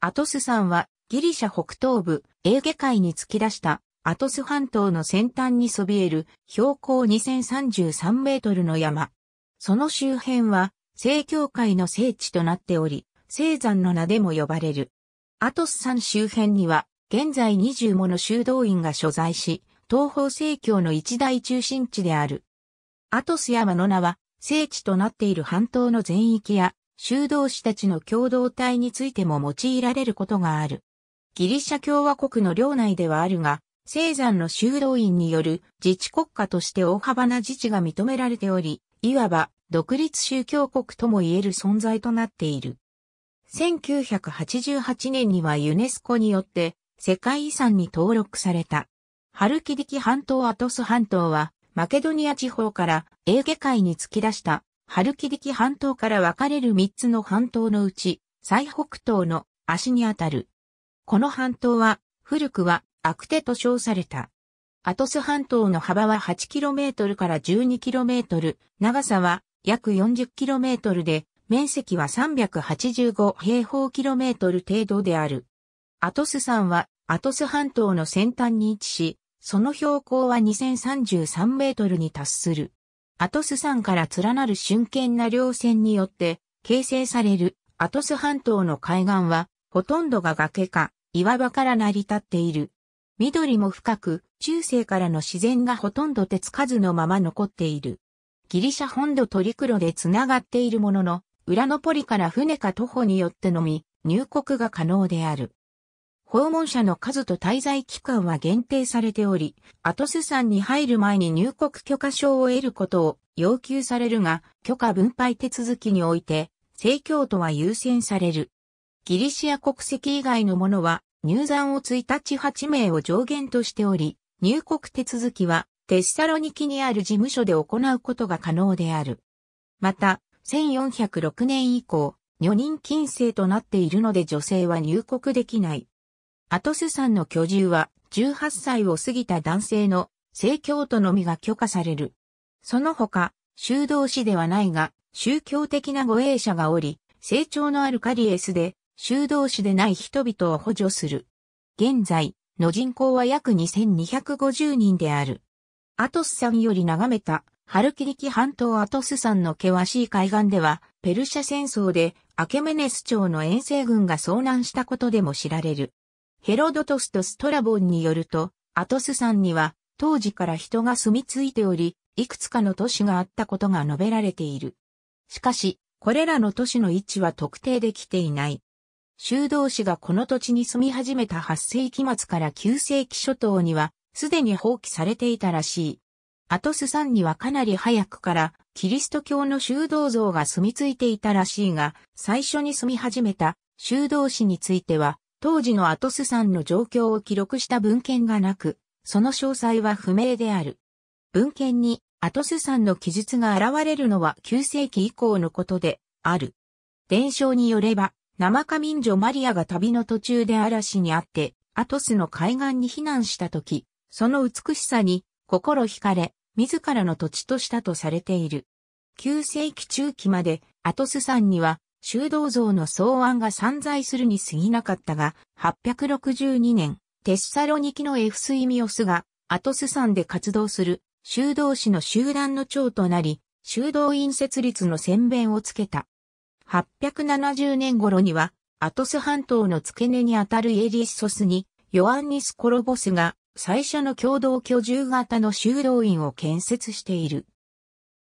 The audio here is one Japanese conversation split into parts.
アトス山はギリシャ北東部エーゲ海に突き出したアトス半島の先端にそびえる標高2033メートルの山。その周辺は聖教会の聖地となっており、聖山の名でも呼ばれる。アトス山周辺には現在20もの修道院が所在し、東方聖教の一大中心地である。アトス山の名は聖地となっている半島の全域や修道士たちの共同体についても用いられることがある。ギリシャ共和国の領内ではあるが、聖山の修道院による自治国家として大幅な自治が認められており、いわば独立宗教国とも言える存在となっている。1988年にはユネスコによって世界遺産に登録された。ハルキディキ半島アトス半島はマケドニア地方からエーゲ海に突き出したハルキキ半島から分かれる3つの半島のうち、最北東の足にあたる。この半島は、古くはアクテと称された。アトス半島の幅は 8km から 12km、長さは約 40km で、面積は385平方キロメートル程度である。アトス山はアトス半島の先端に位置し、その標高は2033メートルに達する。アトス山から連なる瞬間な稜線によって形成されるアトス半島の海岸はほとんどが崖か岩場から成り立っている。緑も深く、中世からの自然がほとんど手つかずのまま残っている。ギリシャ本土トリクロで繋がっているものの、裏のポリから船か徒歩によってのみ入国が可能である。訪問者の数と滞在期間は限定されており、アトス山に入る前に入国許可証を得ることを要求されるが、許可分配手続きにおいて、正教徒は優先される。ギリシア国籍以外のものは、入山を1日8名を上限としており、入国手続きは、テッサロニキにある事務所で行うことが可能である。また、1406年以降、女人禁制となっているので女性は入国できない。アトス山の居住は18歳を過ぎた男性の聖教徒のみが許可される。その他、修道士ではないが、宗教的な護衛者がおり、成長のあるカリエスで、修道士でない人々を補助する。現在、の人口は約2250人である。アトス山より眺めた、ハルキリキ半島アトス山の険しい海岸では、ペルシャ戦争でアケメネス朝の遠征軍が遭難したことでも知られる。ヘロドトスとストラボンによると、アトス山には当時から人が住み着いており、いくつかの都市があったことが述べられている。しかし、これらの都市の位置は特定できていない。修道士がこの土地に住み始めた8世紀末から9世紀初頭には、すでに放棄されていたらしい。アトス山にはかなり早くから、キリスト教の修道像が住み着いていたらしいが、最初に住み始めた修道士については、当時のアトス山の状況を記録した文献がなく、その詳細は不明である。文献にアトス山の記述が現れるのは9世紀以降のことである。伝承によれば、生花民女マリアが旅の途中で嵐にあって、アトスの海岸に避難した時、その美しさに心惹かれ、自らの土地としたとされている。9世紀中期までアトス山には修道像の草案が散在するに過ぎなかったが、862年、テッサロニキのエフスイミオスが、アトス山で活動する修道士の集団の長となり、修道院設立の宣弁をつけた。870年頃には、アトス半島の付け根にあたるエリッソスに、ヨアンニス・コロボスが最初の共同居住型の修道院を建設している。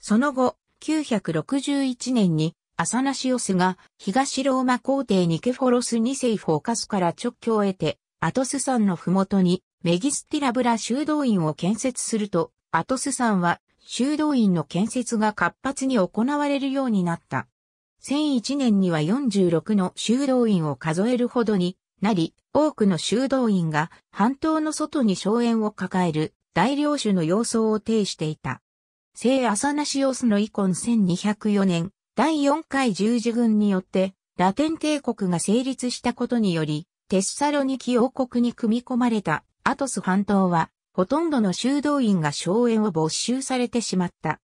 その後、961年にアサナシオスが東ローマ皇帝ニケフォロス2世フォーカスから直挙を得て、アトス山の麓にメギスティラブラ修道院を建設すると、アトス山は修道院の建設が活発に行われるようになった。1001年には46の修道院を数えるほどになり、多くの修道院が半島の外に荘園を抱える大領主の様相を呈していた。聖アサナシオスの遺恨1204年、第4回十字軍によって、ラテン帝国が成立したことにより、テッサロニキ王国に組み込まれたアトス半島は、ほとんどの修道院が荘園を没収されてしまった。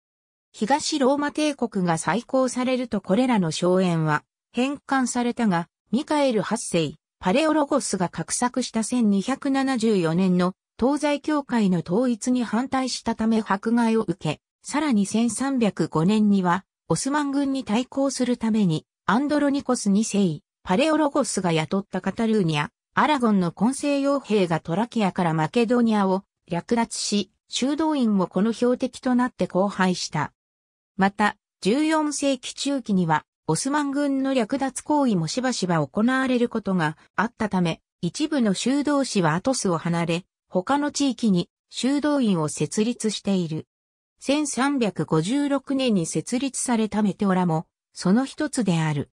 東ローマ帝国が再興されるとこれらの荘園は返還されたが、ミカエル8世、パレオロゴスが画策した1274年の東西教会の統一に反対したため迫害を受け、さらに1305年にはオスマン軍に対抗するために、アンドロニコス2世、パレオロゴスが雇ったカタルーニャ、アラゴンの混成傭兵がトラキアからマケドニアを略奪し、修道院もこの標的となって荒廃した。また、14世紀中期には、オスマン軍の略奪行為もしばしば行われることがあったため、一部の修道士はアトスを離れ、他の地域に修道院を設立している。1356年に設立されたメテオラも、その一つである。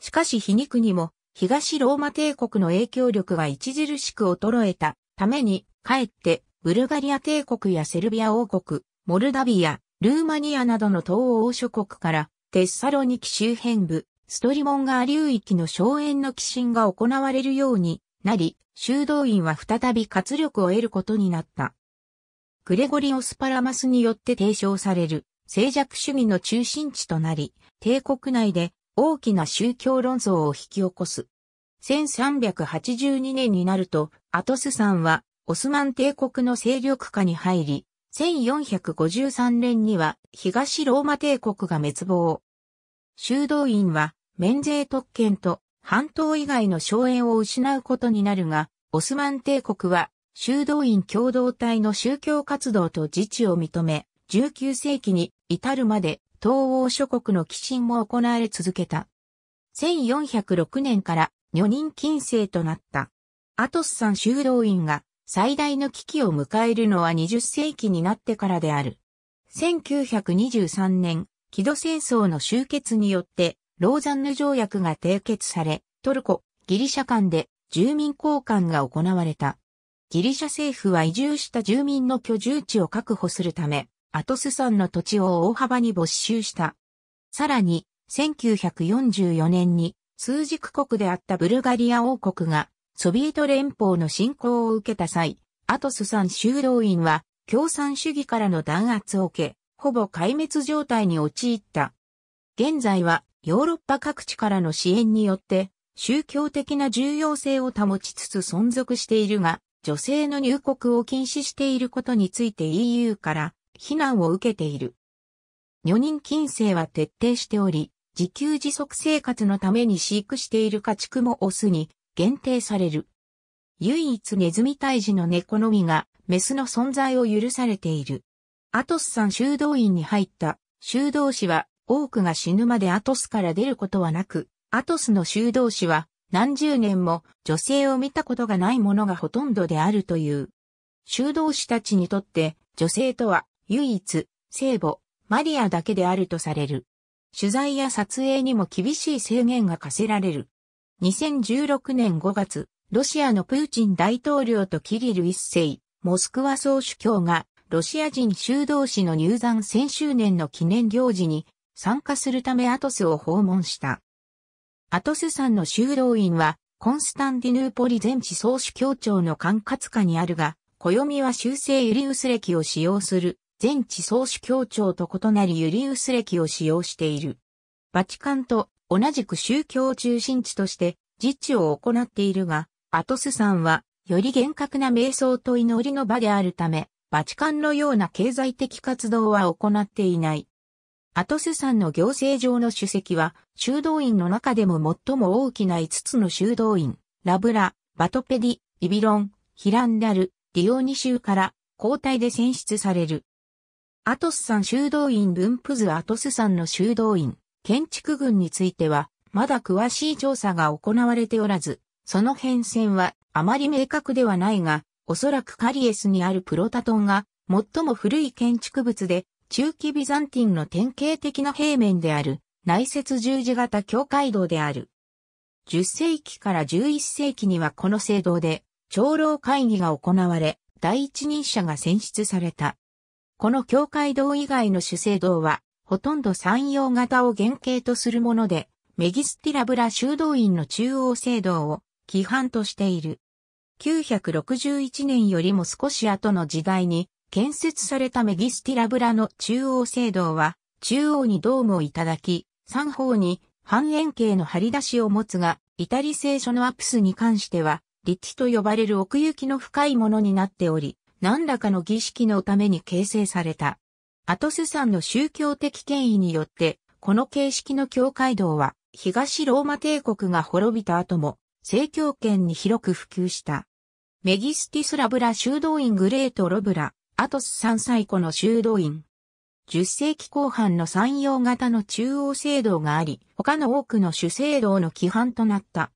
しかし皮肉にも、東ローマ帝国の影響力が著しく衰えたために、かえって、ブルガリア帝国やセルビア王国、モルダビア、ルーマニアなどの東欧諸国から、テッサロニキ周辺部、ストリモンガー流域の荘園の寄進が行われるようになり、修道院は再び活力を得ることになった。グレゴリオスパラマスによって提唱される静寂主義の中心地となり、帝国内で大きな宗教論争を引き起こす。1382年になると、アトスさんはオスマン帝国の勢力下に入り、1453年には東ローマ帝国が滅亡。修道院は免税特権と半島以外の荘園を失うことになるが、オスマン帝国は修道院共同体の宗教活動と自治を認め、19世紀に至るまで東欧諸国の寄進も行われ続けた。1406年から女人禁制となった。アトスさん修道院が最大の危機を迎えるのは20世紀になってからである。1923年、キド戦争の終結によって、ローザンヌ条約が締結され、トルコ、ギリシャ間で住民交換が行われた。ギリシャ政府は移住した住民の居住地を確保するため、アトス山の土地を大幅に没収した。さらに、1944年に数軸国であったブルガリア王国がソビエト連邦の侵攻を受けた際、アトス山修道院は共産主義からの弾圧を受け、ほぼ壊滅状態に陥った。現在はヨーロッパ各地からの支援によって宗教的な重要性を保ちつつ存続しているが、女性の入国を禁止していることについて EU から非難を受けている。女人禁制は徹底しており、自給自足生活のために飼育している家畜もオスに限定される。唯一ネズミ退治の猫のみがメスの存在を許されている。アトスさん修道院に入った修道士は多くが死ぬまでアトスから出ることはなく、アトスの修道士は何十年も女性を見たことがないものがほとんどであるという。修道士たちにとって女性とは唯一、聖母、マリアだけであるとされる。取材や撮影にも厳しい制限が課せられる。2016年5月、ロシアのプーチン大統領とキリル一世、モスクワ総主教が、ロシア人修道士の入山1000周年の記念行事に参加するためアトスを訪問した。アトス山の修道院は、コンスタンディヌーポリ全地総主教庁の管轄下にあるが、暦は修正ユリウス暦を使用する、全地総主教庁と異なりユリウス暦を使用している。バチカンと同じく宗教中心地として実地を行っているが、アトス山は、より厳格な瞑想と祈りの場であるため、バチカンのような経済的活動は行っていない。アトス山の行政上の主席は、修道院の中でも最も大きな5つの修道院、ラブラ、バトペディ、イビロン、ヒランダル、ディオニ州から交代で選出される。アトス山修道院分布図アトス山の修道院、建築群については、まだ詳しい調査が行われておらず、その変遷はあまり明確ではないが、おそらくカリエスにあるプロタトンが最も古い建築物で中期ビザンティンの典型的な平面である、内接十字型教会堂である。10世紀から11世紀にはこの聖堂で、長老会議が行われ、第一人者が選出された。この教会堂以外の主聖堂は、ほとんど山陽型を原型とするもので、メギスティラブラ修道院の中央聖堂を規範としている。961年よりも少し後の時代に建設されたメギスティラブラの中央聖堂は、中央にドームをいただき、三方に半円形の張り出しを持つが、イタリ製書のアプスに関しては、立地と呼ばれる奥行きの深いものになっており、何らかの儀式のために形成された。アトス山の宗教的権威によって、この形式の教会堂は、東ローマ帝国が滅びた後も、政教圏に広く普及した。メギスティスラブラ修道院グレートロブラ、アトス3歳子の修道院。10世紀後半の山陽型の中央聖堂があり、他の多くの主聖堂の規範となった。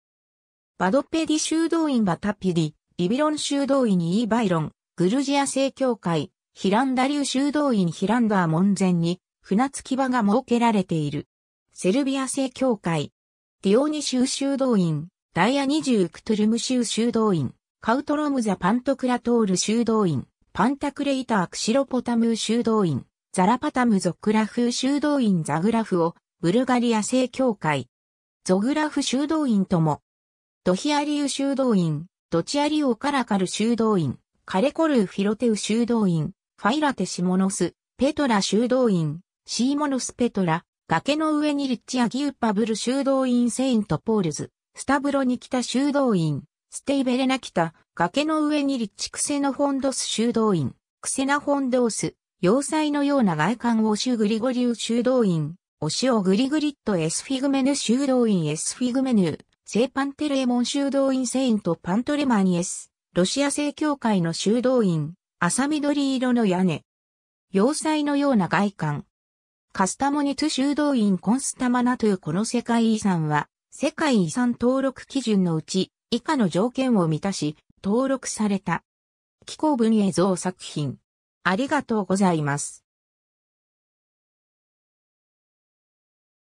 バドペディ修道院バタピディ、ビビロン修道院イーバイロン、グルジア正教会、ヒランダ流修道院ヒランダー門前に、船着き場が設けられている。セルビア正教会、ディオニ州修道院、ダイアークトゥルム州修道院、カウトロムザ・パントクラトール修道院、パンタクレイタークシロポタムー修道院、ザラパタムゾクラフ修道院ザグラフを、ブルガリア正教会、ゾグラフ修道院とも、ドヒアリウ修道院、ドチアリオカラカル修道院、カレコルーフィロテウ修道院、ファイラテシモノス、ペトラ修道院、シーモノスペトラ、崖の上にリッチアギウパブル修道院セイントポールズ、スタブロニキタ修道院、ステイベレナ北、崖の上に立地クセノフォンドス修道院、クセナフォンドース、要塞のような外観をシュグリゴリュー修道院、お塩グリグリットエスフィグメヌ修道院エスフィグメヌ、セイパンテレーモン修道院セイントパントレマニエス、ロシア正教会の修道院、浅緑色の屋根。要塞のような外観。カスタモニツ修道院コンスタマナというこの世界遺産は、世界遺産登録基準のうち、以下の条件を満たし、登録された。紀行文映像作品。ありがとうございます。